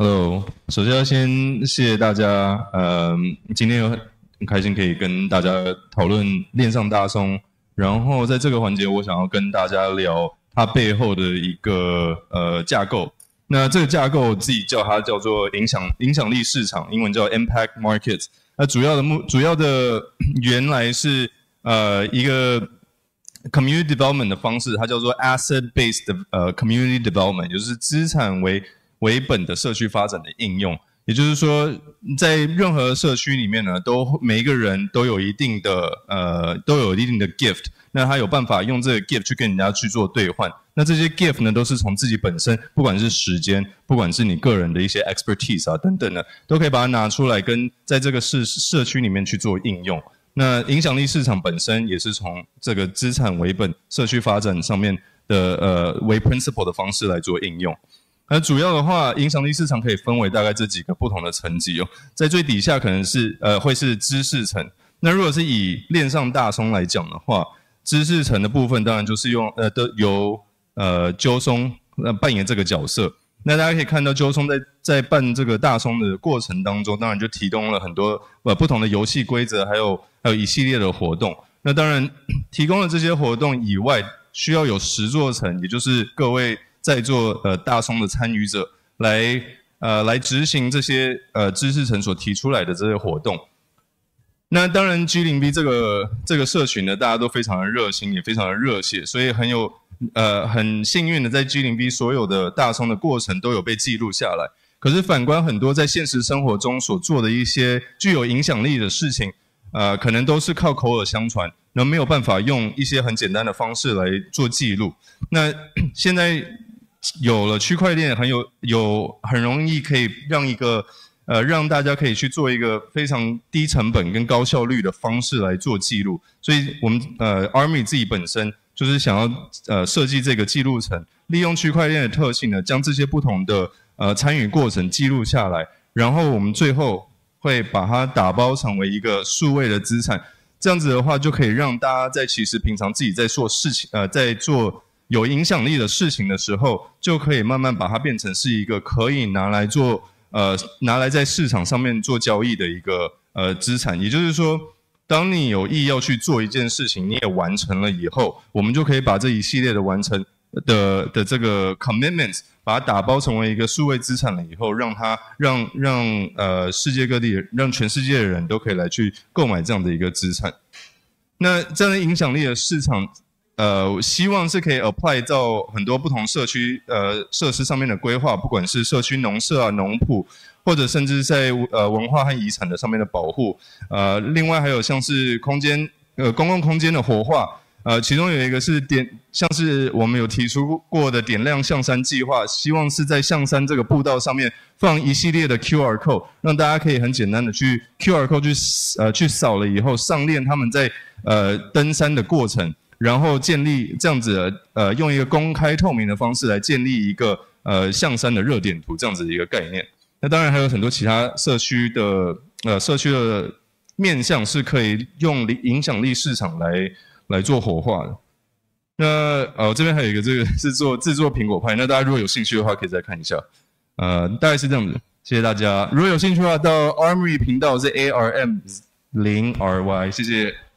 Hello，首先要先谢谢大家。嗯，今天有很开心可以跟大家讨论链上大松。然后在这个环节，我想要跟大家聊它背后的一个呃架构。那这个架构我自己叫它叫做影响影响力市场，英文叫 Impact Market。那主要的目主要的 原来是呃一个 Community Development 的方式，它叫做 Asset Based 的呃 Community Development，就是资产为为本的社区发展的应用，也就是说，在任何社区里面呢，都每一个人都有一定的呃，都有一定的 gift。那他有办法用这个 gift 去跟人家去做兑换。那这些 gift 呢，都是从自己本身，不管是时间，不管是你个人的一些 expertise 啊等等的，都可以把它拿出来跟在这个社社区里面去做应用。那影响力市场本身也是从这个资产为本社区发展上面的呃为 principle 的方式来做应用。那主要的话，影响力市场可以分为大概这几个不同的层级哦。在最底下可能是呃会是知识层。那如果是以链上大松来讲的话，知识层的部分当然就是用呃的由呃鸠松呃扮演这个角色。那大家可以看到鸠松在在办这个大松的过程当中，当然就提供了很多呃不同的游戏规则，还有还有一系列的活动。那当然 提供了这些活动以外，需要有十座城，也就是各位。在座呃大松的参与者来呃来执行这些呃知识层所提出来的这些活动，那当然 G 零 B 这个这个社群呢，大家都非常的热心，也非常的热血，所以很有呃很幸运的在 G 零 B 所有的大松的过程都有被记录下来。可是反观很多在现实生活中所做的一些具有影响力的事情，呃可能都是靠口耳相传，那没有办法用一些很简单的方式来做记录。那现在。有了区块链，很有有很容易可以让一个呃让大家可以去做一个非常低成本跟高效率的方式来做记录。所以我们呃 ARMY 自己本身就是想要呃设计这个记录层，利用区块链的特性呢，将这些不同的呃参与过程记录下来，然后我们最后会把它打包成为一个数位的资产。这样子的话，就可以让大家在其实平常自己在做事情呃在做。有影响力的事情的时候，就可以慢慢把它变成是一个可以拿来做呃拿来在市场上面做交易的一个呃资产。也就是说，当你有意要去做一件事情，你也完成了以后，我们就可以把这一系列的完成的的这个 commitments 把它打包成为一个数位资产了以后，让它让让呃世界各地让全世界的人都可以来去购买这样的一个资产。那这样的影响力的市场。呃，希望是可以 apply 到很多不同社区、呃设施上面的规划，不管是社区农舍啊、农圃，或者甚至在呃文化和遗产的上面的保护。呃，另外还有像是空间，呃，公共空间的活化。呃，其中有一个是点，像是我们有提出过的点亮象山计划，希望是在象山这个步道上面放一系列的 QR code，让大家可以很简单的去 QR code 去呃去扫了以后，上链他们在呃登山的过程。然后建立这样子，呃，用一个公开透明的方式来建立一个呃象山的热点图这样子的一个概念。那当然还有很多其他社区的呃社区的面向是可以用影响力市场来来做火化的。那呃这边还有一个这个制作制作苹果派，那大家如果有兴趣的话可以再看一下。呃大概是这样子，谢谢大家。如果有兴趣的话到 Armory 频道是 A R M 零 R Y，谢谢。